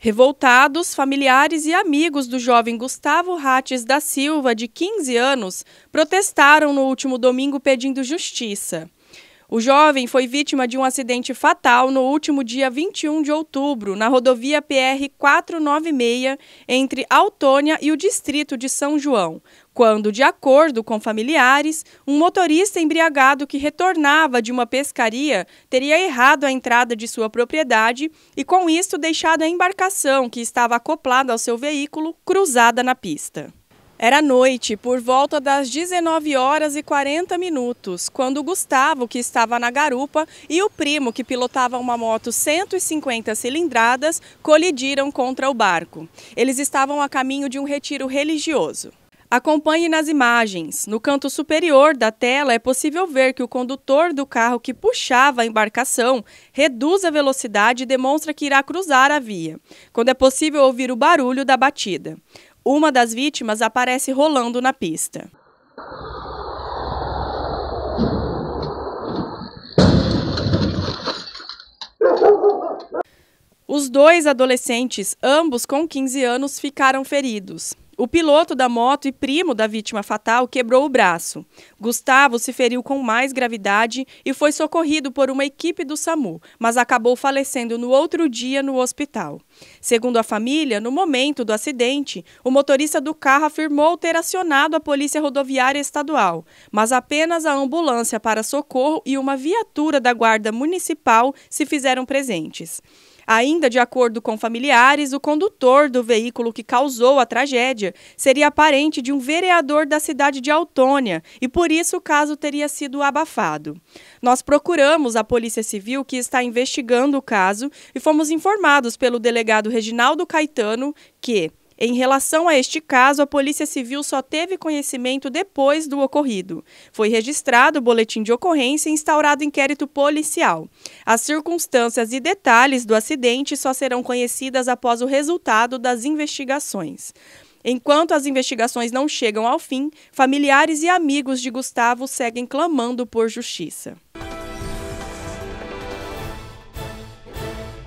Revoltados, familiares e amigos do jovem Gustavo Rates da Silva, de 15 anos, protestaram no último domingo pedindo justiça. O jovem foi vítima de um acidente fatal no último dia 21 de outubro, na rodovia PR 496, entre Autônia e o distrito de São João, quando, de acordo com familiares, um motorista embriagado que retornava de uma pescaria teria errado a entrada de sua propriedade e, com isso, deixado a embarcação que estava acoplada ao seu veículo cruzada na pista. Era noite, por volta das 19 horas e 40 minutos, quando Gustavo, que estava na garupa, e o primo, que pilotava uma moto 150 cilindradas, colidiram contra o barco. Eles estavam a caminho de um retiro religioso. Acompanhe nas imagens. No canto superior da tela é possível ver que o condutor do carro que puxava a embarcação reduz a velocidade e demonstra que irá cruzar a via, quando é possível ouvir o barulho da batida. Uma das vítimas aparece rolando na pista. Os dois adolescentes, ambos com 15 anos, ficaram feridos. O piloto da moto e primo da vítima fatal quebrou o braço. Gustavo se feriu com mais gravidade e foi socorrido por uma equipe do SAMU, mas acabou falecendo no outro dia no hospital. Segundo a família, no momento do acidente, o motorista do carro afirmou ter acionado a Polícia Rodoviária Estadual, mas apenas a ambulância para socorro e uma viatura da Guarda Municipal se fizeram presentes. Ainda de acordo com familiares, o condutor do veículo que causou a tragédia Cláudia seria parente de um vereador da cidade de Autônia e por isso o caso teria sido abafado. Nós procuramos a Polícia Civil que está investigando o caso e fomos informados pelo delegado Reginaldo Caetano que em relação a este caso, a Polícia Civil só teve conhecimento depois do ocorrido. Foi registrado o boletim de ocorrência e instaurado inquérito policial. As circunstâncias e detalhes do acidente só serão conhecidas após o resultado das investigações. Enquanto as investigações não chegam ao fim, familiares e amigos de Gustavo seguem clamando por justiça.